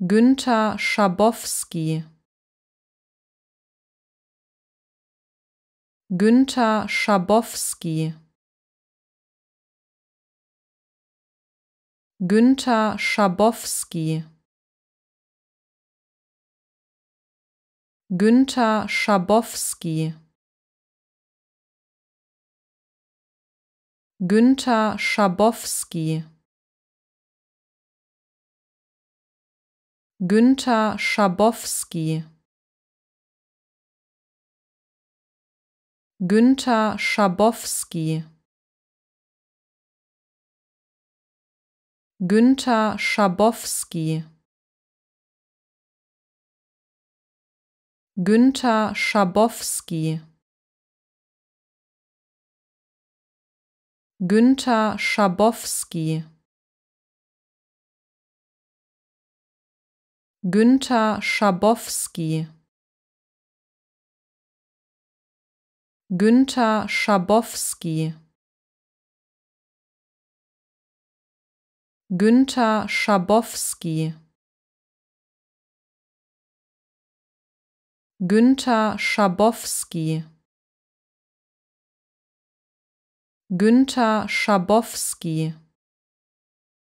Günther Schabowski Günther Schabowski Günther Schabowski Günther Schabowski Günther Schabowski Günther Schabowski Günther Schabowski Günther Schabowski Günther Schabowski Günther Schabowski Günther Schabowski Günther Schabowski Günther Schabowski Günther Schabowski Günther Schabowski